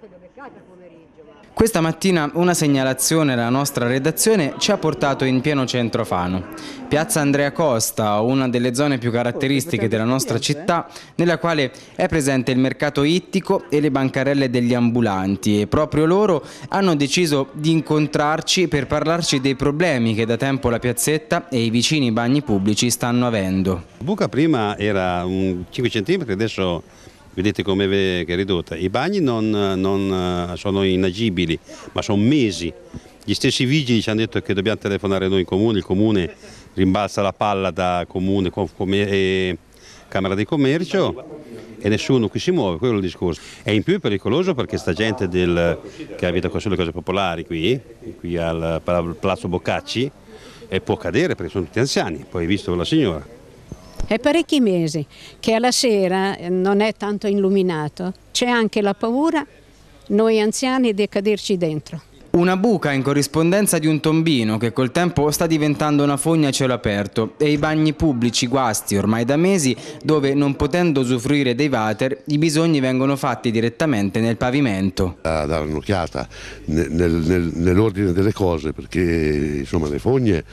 che li ho beccati al pomeriggio. Questa mattina una segnalazione alla nostra redazione ci ha portato in pieno centro Fano. Piazza Andrea Costa, una delle zone più caratteristiche della nostra città, nella quale è presente il mercato ittico e le bancarelle degli ambulanti e proprio loro hanno deciso di incontrarci per parlarci dei problemi che da tempo la piazzetta e i vicini bagni pubblici stanno avendo. La buca prima era 5 cm, adesso vedete come è ridotta, i bagni non, non eh, sono inagibili, ma sono mesi. Gli stessi vigili ci hanno detto che dobbiamo telefonare noi in comune, il comune rimbalza la palla da comune e eh, Camera di Commercio e nessuno qui si muove, quello è il discorso. E in più è pericoloso perché sta gente del, che abita qua sulle cose popolari qui, qui al Palazzo Boccacci, e può cadere perché sono tutti anziani, poi hai visto la signora. È parecchi mesi che alla sera eh, non è tanto illuminato, c'è anche la paura, noi anziani, di caderci dentro. Una buca in corrispondenza di un tombino che col tempo sta diventando una fogna a cielo aperto e i bagni pubblici guasti ormai da mesi dove non potendo usufruire dei water i bisogni vengono fatti direttamente nel pavimento. A dare un'occhiata nell'ordine delle cose perché insomma, le fogne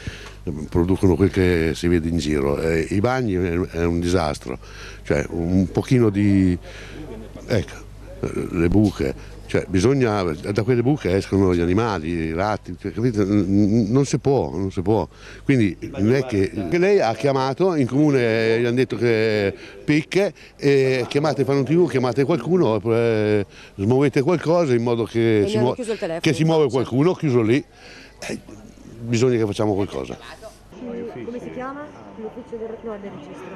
producono quel che si vede in giro, i bagni è un disastro, cioè un pochino di... Ecco eh, le buche, cioè bisogna, da quelle buche escono gli animali, i ratti, cioè, non si può, non si può. Quindi non è che, lei ha chiamato, in comune gli hanno detto che picche, e chiamate Fanon TV, chiamate qualcuno, eh, smuovete qualcosa in modo che, si, mu telefono, che si, muove qualcuno, chiuso lì, eh, bisogna che facciamo qualcosa. Come si chiama? L'ufficio del, no, del registro.